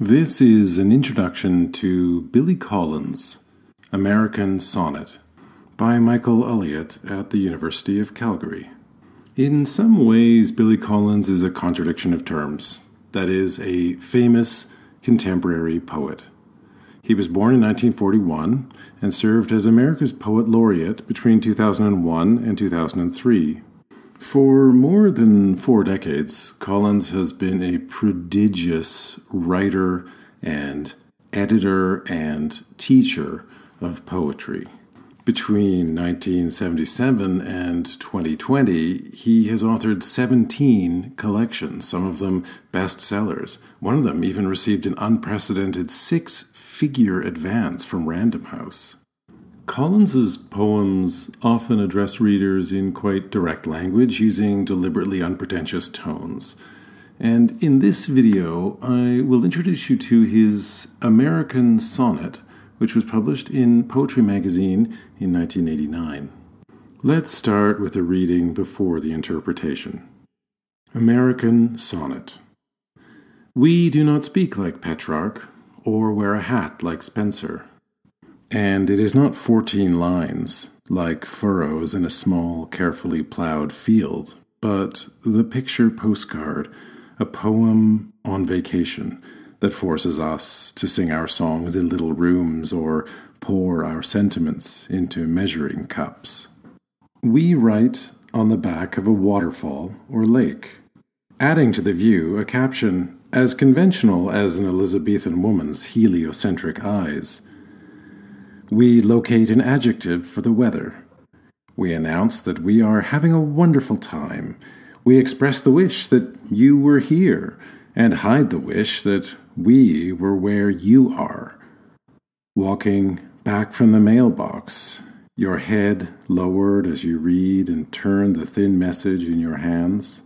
This is an introduction to Billy Collins' American Sonnet by Michael Elliott at the University of Calgary. In some ways, Billy Collins is a contradiction of terms, that is, a famous contemporary poet. He was born in 1941 and served as America's Poet Laureate between 2001 and 2003. For more than four decades, Collins has been a prodigious writer and editor and teacher of poetry. Between 1977 and 2020, he has authored 17 collections, some of them bestsellers. One of them even received an unprecedented six figure advance from Random House. Collins's poems often address readers in quite direct language using deliberately unpretentious tones. And in this video, I will introduce you to his American Sonnet, which was published in Poetry Magazine in 1989. Let's start with a reading before the interpretation. American Sonnet We do not speak like Petrarch, or wear a hat like Spenser and it is not 14 lines, like furrows in a small, carefully plowed field, but the picture postcard, a poem on vacation that forces us to sing our songs in little rooms or pour our sentiments into measuring cups. We write on the back of a waterfall or lake, adding to the view a caption as conventional as an Elizabethan woman's heliocentric eyes – we locate an adjective for the weather. We announce that we are having a wonderful time. We express the wish that you were here and hide the wish that we were where you are. Walking back from the mailbox, your head lowered as you read and turn the thin message in your hands.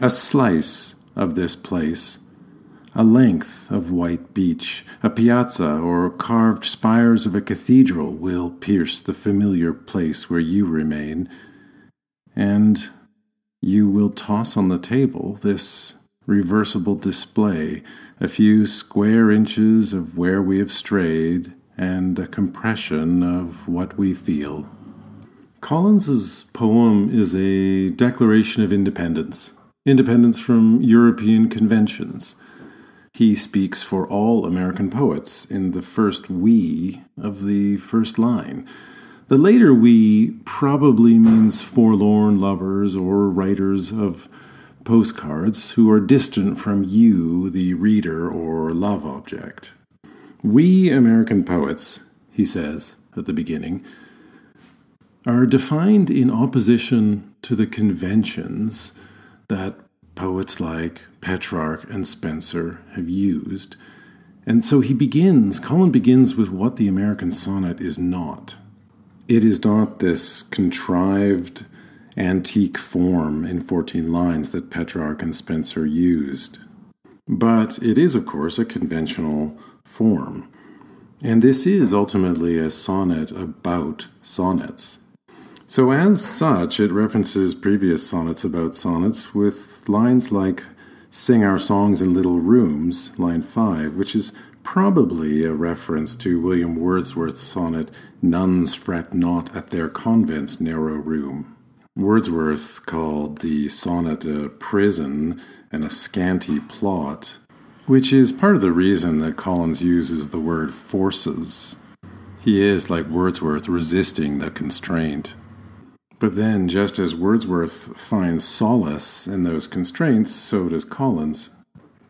A slice of this place a length of white beach, a piazza, or carved spires of a cathedral will pierce the familiar place where you remain, and you will toss on the table this reversible display, a few square inches of where we have strayed, and a compression of what we feel. Collins's poem is a declaration of independence, independence from European conventions he speaks for all American poets in the first we of the first line. The later we probably means forlorn lovers or writers of postcards who are distant from you, the reader or love object. We American poets, he says at the beginning, are defined in opposition to the conventions that poets like Petrarch and Spencer have used. And so he begins, Colin begins with what the American sonnet is not. It is not this contrived antique form in 14 lines that Petrarch and Spencer used. But it is, of course, a conventional form. And this is ultimately a sonnet about sonnets. So, as such, it references previous sonnets about sonnets with lines like Sing Our Songs in Little Rooms, line 5, which is probably a reference to William Wordsworth's sonnet Nuns Fret Not at Their Convent's Narrow Room. Wordsworth called the sonnet a prison and a scanty plot, which is part of the reason that Collins uses the word forces. He is, like Wordsworth, resisting the constraint. But then, just as Wordsworth finds solace in those constraints, so does Collins.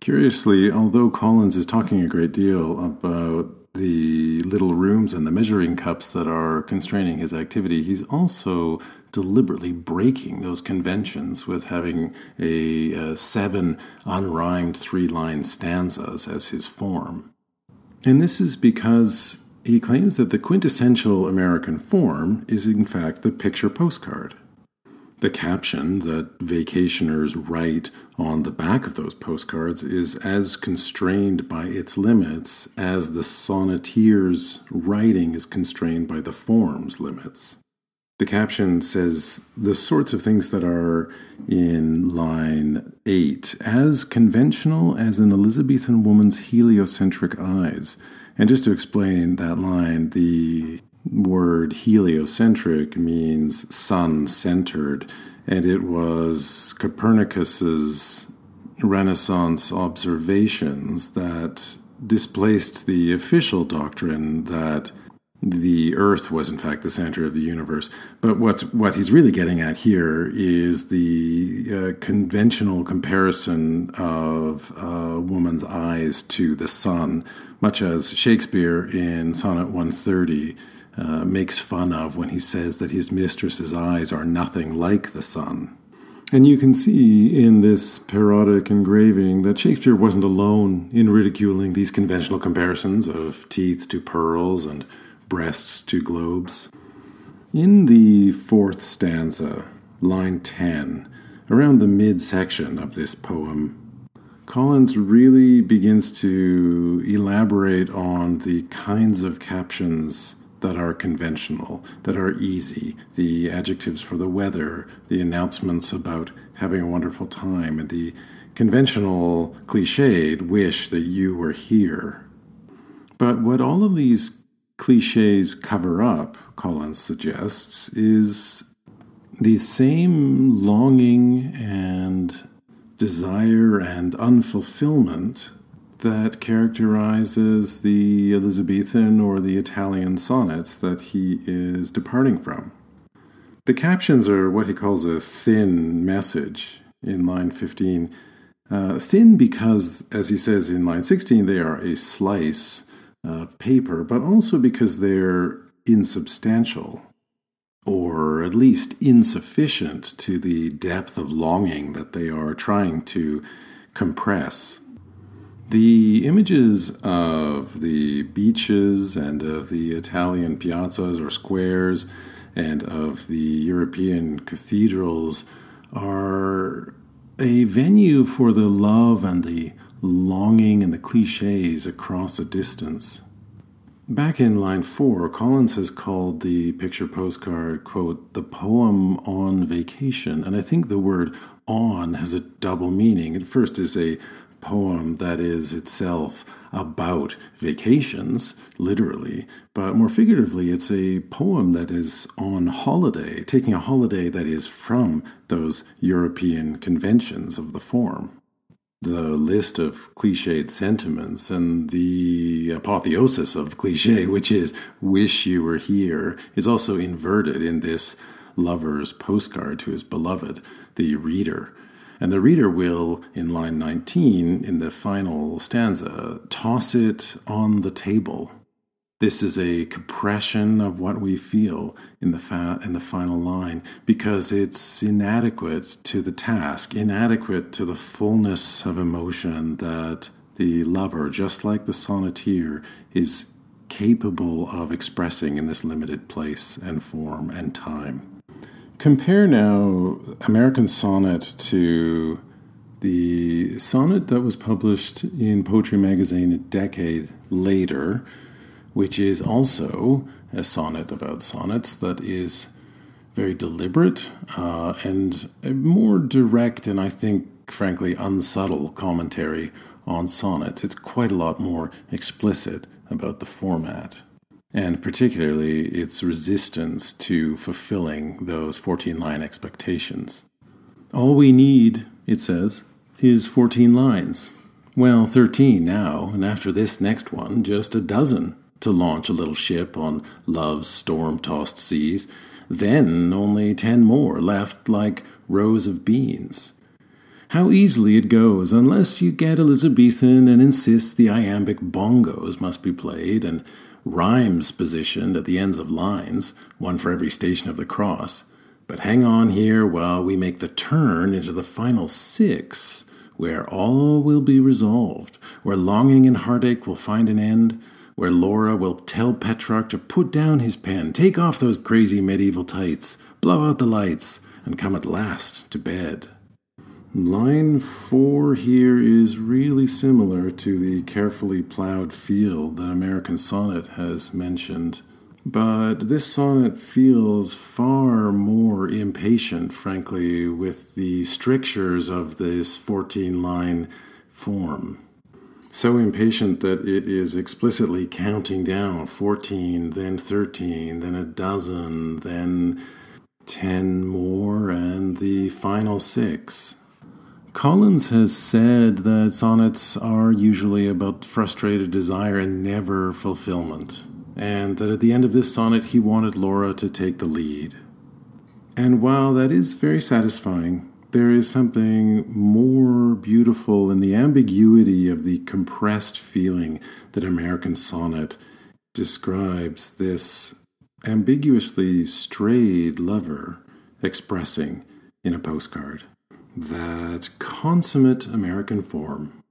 Curiously, although Collins is talking a great deal about the little rooms and the measuring cups that are constraining his activity, he's also deliberately breaking those conventions with having a, a seven unrhymed three line stanzas as his form. And this is because he claims that the quintessential American form is, in fact, the picture postcard. The caption that vacationers write on the back of those postcards is as constrained by its limits as the sonneteer's writing is constrained by the form's limits. The caption says the sorts of things that are in line eight, as conventional as an Elizabethan woman's heliocentric eyes. And just to explain that line, the word heliocentric means sun centered, and it was Copernicus's Renaissance observations that displaced the official doctrine that the Earth was in fact the center of the universe. But what's what he's really getting at here is the uh, conventional comparison of uh, woman's eyes to the sun, much as Shakespeare in Sonnet 130 uh, makes fun of when he says that his mistress's eyes are nothing like the sun. And you can see in this parodic engraving that Shakespeare wasn't alone in ridiculing these conventional comparisons of teeth to pearls and breasts to globes. In the fourth stanza, line 10, around the midsection of this poem, Collins really begins to elaborate on the kinds of captions that are conventional, that are easy, the adjectives for the weather, the announcements about having a wonderful time, and the conventional cliched wish that you were here. But what all of these cliches cover up, Collins suggests, is the same longing and desire and unfulfillment that characterizes the Elizabethan or the Italian sonnets that he is departing from. The captions are what he calls a thin message in line 15. Uh, thin because, as he says in line 16, they are a slice uh, paper, but also because they're insubstantial, or at least insufficient to the depth of longing that they are trying to compress. The images of the beaches and of the Italian piazzas or squares and of the European cathedrals are a venue for the love and the longing and the cliches across a distance. Back in line four, Collins has called the picture postcard, quote, the poem on vacation. And I think the word on has a double meaning. It first is a poem that is itself about vacations, literally, but more figuratively, it's a poem that is on holiday, taking a holiday that is from those European conventions of the form the list of cliched sentiments and the apotheosis of cliche, mm. which is wish you were here, is also inverted in this lover's postcard to his beloved, the reader. And the reader will, in line 19, in the final stanza, toss it on the table this is a compression of what we feel in the, fa- in the final line because it's inadequate to the task, inadequate to the fullness of emotion that the lover, just like the sonneteer, is capable of expressing in this limited place and form and time. Compare now American Sonnet to the sonnet that was published in Poetry Magazine a decade later which is also a sonnet about sonnets that is very deliberate uh, and more direct and I think, frankly, unsubtle commentary on sonnets. It's quite a lot more explicit about the format and particularly its resistance to fulfilling those 14 line expectations. All we need, it says, is 14 lines. Well, 13 now, and after this next one, just a dozen to launch a little ship on love's storm tossed seas, then only ten more left like rows of beans. How easily it goes, unless you get Elizabethan and insist the iambic bongos must be played and rhymes positioned at the ends of lines, one for every station of the cross. But hang on here while we make the turn into the final six, where all will be resolved, where longing and heartache will find an end, where Laura will tell Petrarch to put down his pen, take off those crazy medieval tights, blow out the lights, and come at last to bed. Line 4 here is really similar to the carefully plowed field that American Sonnet has mentioned, but this sonnet feels far more impatient, frankly, with the strictures of this 14 line form so impatient that it is explicitly counting down 14, then 13, then a dozen, then 10 more, and the final six. Collins has said that sonnets are usually about frustrated desire and never fulfillment, and that at the end of this sonnet he wanted Laura to take the lead. And while that is very satisfying, there is something more beautiful in the ambiguity of the compressed feeling that American Sonnet describes this ambiguously strayed lover expressing in a postcard. That consummate American form